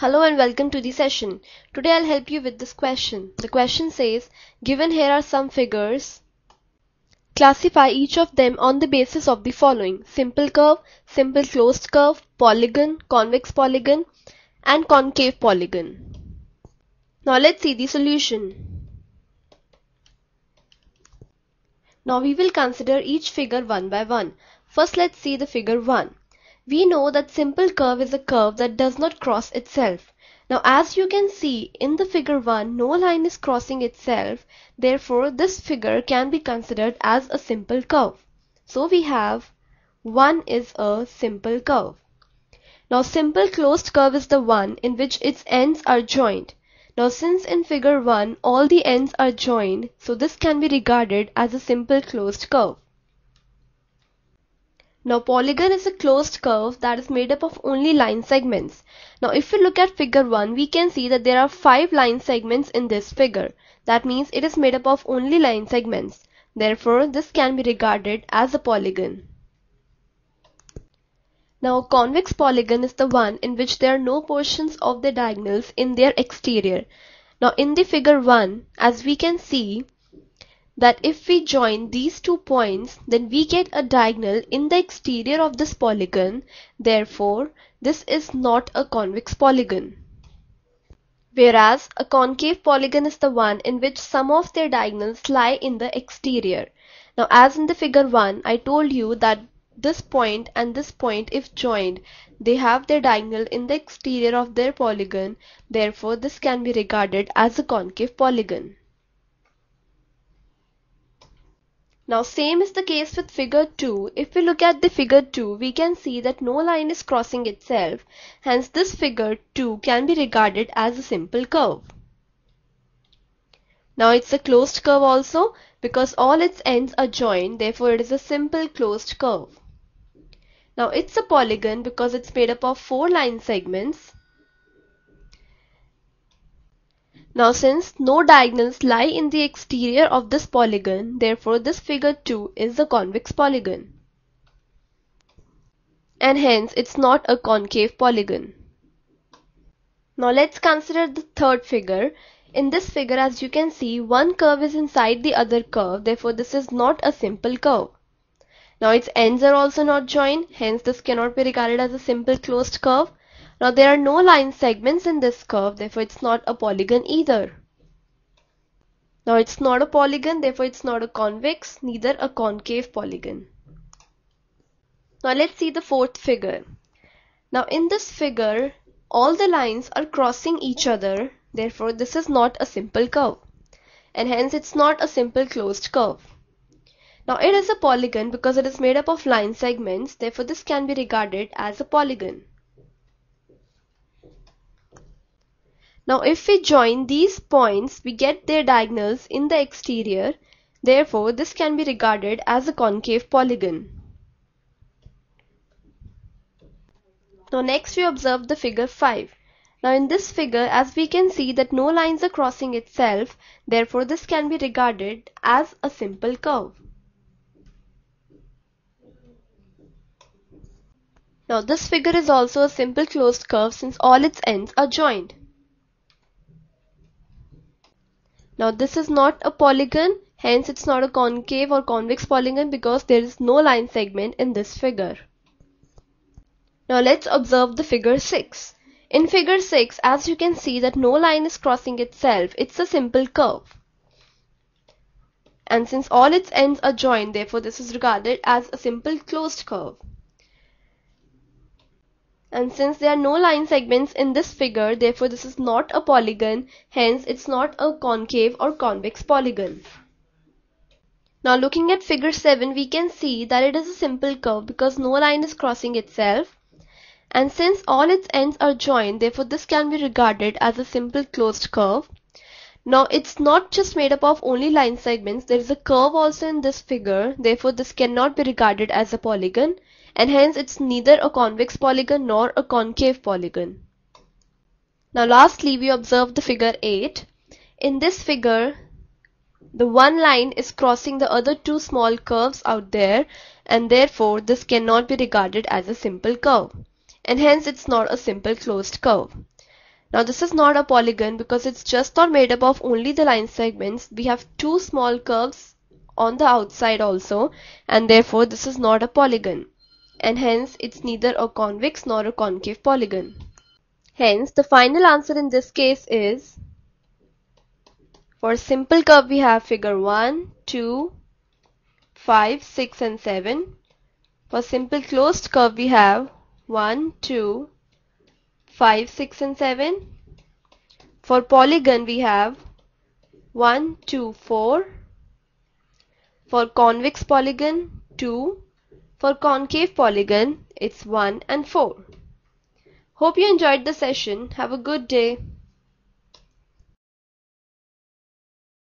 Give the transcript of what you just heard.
Hello and welcome to the session. Today I'll help you with this question. The question says, given here are some figures, classify each of them on the basis of the following. Simple curve, simple closed curve, polygon, convex polygon and concave polygon. Now let's see the solution. Now we will consider each figure one by one. First let's see the figure 1. We know that simple curve is a curve that does not cross itself. Now as you can see in the figure 1 no line is crossing itself therefore this figure can be considered as a simple curve. So we have 1 is a simple curve. Now simple closed curve is the one in which its ends are joined. Now since in figure 1 all the ends are joined so this can be regarded as a simple closed curve. Now polygon is a closed curve that is made up of only line segments. Now if we look at figure 1 we can see that there are 5 line segments in this figure. That means it is made up of only line segments. Therefore this can be regarded as a polygon. Now a convex polygon is the one in which there are no portions of the diagonals in their exterior. Now in the figure 1 as we can see that if we join these two points then we get a diagonal in the exterior of this polygon therefore this is not a convex polygon whereas a concave polygon is the one in which some of their diagonals lie in the exterior now as in the figure 1 I told you that this point and this point if joined they have their diagonal in the exterior of their polygon therefore this can be regarded as a concave polygon Now same is the case with figure 2. If we look at the figure 2, we can see that no line is crossing itself. Hence this figure 2 can be regarded as a simple curve. Now it's a closed curve also because all its ends are joined therefore it is a simple closed curve. Now it's a polygon because it's made up of four line segments Now since no diagonals lie in the exterior of this polygon, therefore this figure 2 is a convex polygon. And hence it's not a concave polygon. Now let's consider the third figure. In this figure as you can see one curve is inside the other curve therefore this is not a simple curve. Now its ends are also not joined hence this cannot be regarded as a simple closed curve now there are no line segments in this curve, therefore it's not a polygon either. Now it's not a polygon, therefore it's not a convex, neither a concave polygon. Now let's see the fourth figure. Now in this figure, all the lines are crossing each other, therefore this is not a simple curve. And hence it's not a simple closed curve. Now it is a polygon because it is made up of line segments, therefore this can be regarded as a polygon. Now if we join these points we get their diagonals in the exterior therefore this can be regarded as a concave polygon. Now next we observe the figure 5. Now in this figure as we can see that no lines are crossing itself therefore this can be regarded as a simple curve. Now this figure is also a simple closed curve since all its ends are joined. Now this is not a polygon, hence it's not a concave or convex polygon because there is no line segment in this figure. Now let's observe the figure 6. In figure 6, as you can see that no line is crossing itself, it's a simple curve. And since all its ends are joined, therefore this is regarded as a simple closed curve and since there are no line segments in this figure therefore this is not a polygon hence it's not a concave or convex polygon. Now looking at figure 7 we can see that it is a simple curve because no line is crossing itself and since all its ends are joined therefore this can be regarded as a simple closed curve. Now it's not just made up of only line segments there is a curve also in this figure therefore this cannot be regarded as a polygon and hence it's neither a convex polygon nor a concave polygon. Now lastly we observe the figure 8. In this figure the one line is crossing the other two small curves out there and therefore this cannot be regarded as a simple curve and hence it's not a simple closed curve. Now this is not a polygon because it's just not made up of only the line segments. We have two small curves on the outside also and therefore this is not a polygon and hence it's neither a convex nor a concave polygon. Hence the final answer in this case is for simple curve we have figure 1, 2, 5, 6 and 7. For simple closed curve we have 1, 2, 5, 6 and 7. For polygon we have 1, 2, 4. For convex polygon 2, for concave polygon, it's 1 and 4. Hope you enjoyed the session. Have a good day.